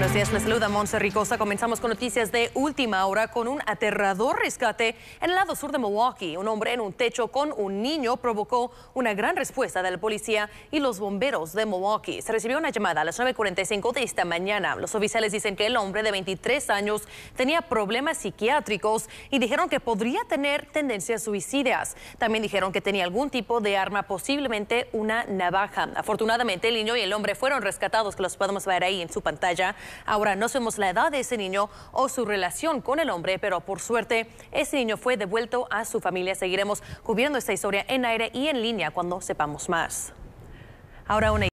Buenos días, les saluda Monse Ricosa. Comenzamos con noticias de última hora con un aterrador rescate en el lado sur de Milwaukee. Un hombre en un techo con un niño provocó una gran respuesta de la policía y los bomberos de Milwaukee. Se recibió una llamada a las 9.45 de esta mañana. Los oficiales dicen que el hombre de 23 años tenía problemas psiquiátricos y dijeron que podría tener tendencias suicidas. También dijeron que tenía algún tipo de arma, posiblemente una navaja. Afortunadamente, el niño y el hombre fueron rescatados, que los podemos ver ahí en su pantalla. Ahora no sabemos la edad de ese niño o su relación con el hombre, pero por suerte ese niño fue devuelto a su familia. Seguiremos cubriendo esta historia en aire y en línea cuando sepamos más. Ahora una